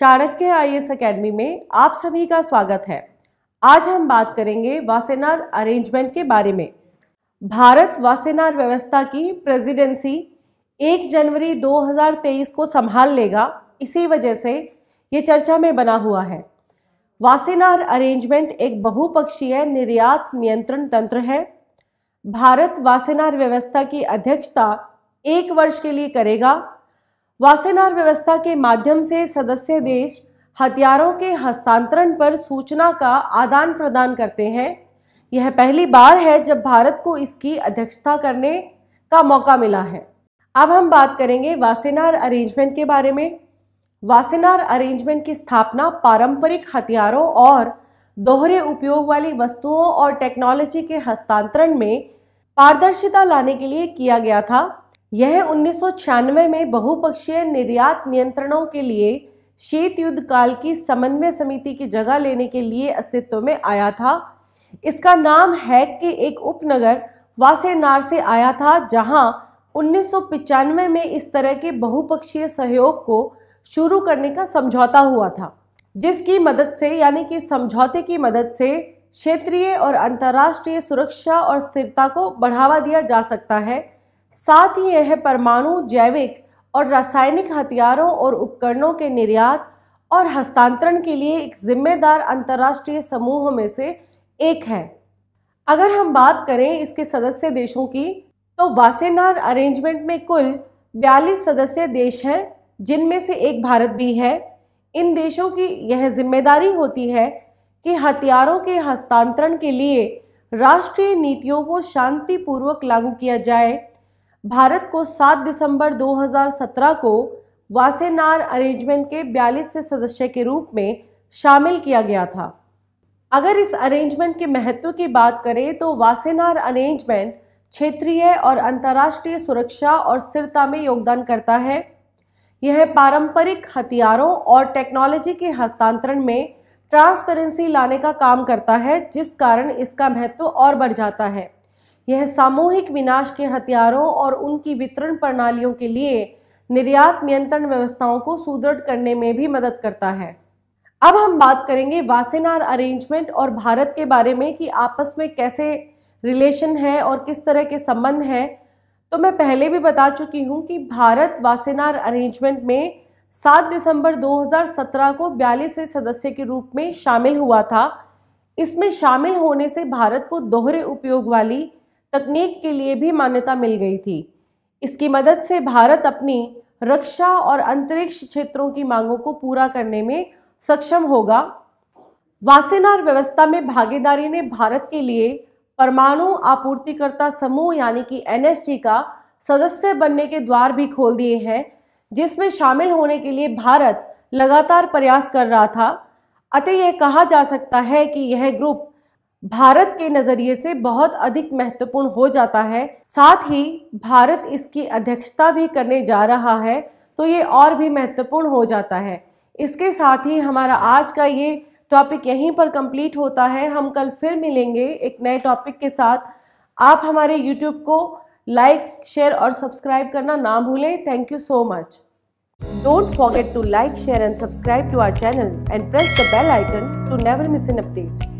Chanakya I S academy में आप सभी का स्वागत है आज हम बात करेंगे वासेनार अरेंजमेंट के बारे में भारत वासेनार व्यवस्था की प्रेसिडेंसी 1 जनवरी 2023 को संभाल लेगा इसी वजह से ये चर्चा में बना हुआ है वासेनार अरेंजमेंट एक बहुपक्षीय निर्यात नियंत्रण तंत्र है भारत वासेनार व्यवस्था की अध्यक्षता एक वर्ष के लिए करेगा वासेनार व्यवस्था के माध्यम से सदस्य देश हथियारों के हस्तांतरण पर सूचना का आदान प्रदान करते हैं यह पहली बार है जब भारत को इसकी अध्यक्षता करने का मौका मिला है अब हम बात करेंगे वासेनार अरेंजमेंट के बारे में वासेनार अरेंजमेंट की स्थापना पारंपरिक हथियारों और दोहरे उपयोग वाली वस्तुओं और टेक्नोलॉजी के हस्तांतरण में पारदर्शिता लाने के लिए किया गया था यह उन्नीस में बहुपक्षीय निर्यात नियंत्रणों के लिए शीत युद्ध काल की समन्वय समिति की जगह लेने के लिए अस्तित्व में आया था इसका नाम हैक के एक उपनगर वासेनार से आया था जहां उन्नीस में इस तरह के बहुपक्षीय सहयोग को शुरू करने का समझौता हुआ था जिसकी मदद से यानी कि समझौते की मदद से क्षेत्रीय और अंतर्राष्ट्रीय सुरक्षा और स्थिरता को बढ़ावा दिया जा सकता है साथ ही यह परमाणु जैविक और रासायनिक हथियारों और उपकरणों के निर्यात और हस्तांतरण के लिए एक जिम्मेदार अंतर्राष्ट्रीय समूह में से एक है अगर हम बात करें इसके सदस्य देशों की तो वासेनार अरेंजमेंट में कुल 42 सदस्य देश हैं जिनमें से एक भारत भी है इन देशों की यह जिम्मेदारी होती है कि हथियारों के हस्तांतरण के लिए राष्ट्रीय नीतियों को शांतिपूर्वक लागू किया जाए भारत को 7 दिसंबर 2017 को वासेनार अरेंजमेंट के बयालीसवें सदस्य के रूप में शामिल किया गया था अगर इस अरेंजमेंट के महत्व की बात करें तो वासेनार अरेंजमेंट क्षेत्रीय और अंतर्राष्ट्रीय सुरक्षा और स्थिरता में योगदान करता है यह पारंपरिक हथियारों और टेक्नोलॉजी के हस्तांतरण में ट्रांसपेरेंसी लाने का काम करता है जिस कारण इसका महत्व और बढ़ जाता है यह सामूहिक विनाश के हथियारों और उनकी वितरण प्रणालियों के लिए निर्यात नियंत्रण व्यवस्थाओं को सुदृढ़ करने में भी मदद करता है अब हम बात करेंगे वासेनार अरेंजमेंट और भारत के बारे में कि आपस में कैसे रिलेशन है और किस तरह के संबंध हैं तो मैं पहले भी बता चुकी हूँ कि भारत वासेनार अरेंजमेंट में 7 दिसंबर 2017 को बयालीसवें सदस्य के रूप में शामिल हुआ था इसमें शामिल होने से भारत को दोहरे उपयोग वाली तकनीक के लिए भी मान्यता मिल गई थी इसकी मदद से भारत अपनी रक्षा और अंतरिक्ष क्षेत्रों की मांगों को पूरा करने में सक्षम होगा वासेनार व्यवस्था में भागीदारी ने भारत के लिए परमाणु आपूर्तिकर्ता समूह यानी कि एनएसजी का सदस्य बनने के द्वार भी खोल दिए हैं जिसमें शामिल होने के लिए भारत लगातार प्रयास कर रहा था अतः यह कहा जा सकता है कि यह ग्रुप भारत के नज़रिए से बहुत अधिक महत्वपूर्ण हो जाता है साथ ही भारत इसकी अध्यक्षता भी करने जा रहा है तो ये और भी महत्वपूर्ण हो जाता है इसके साथ ही हमारा आज का ये टॉपिक यहीं पर कंप्लीट होता है हम कल फिर मिलेंगे एक नए टॉपिक के साथ आप हमारे यूट्यूब को लाइक शेयर और सब्सक्राइब करना ना भूलें thank you so much don't forget to like share and subscribe to our channel and press the bell icon to never miss an update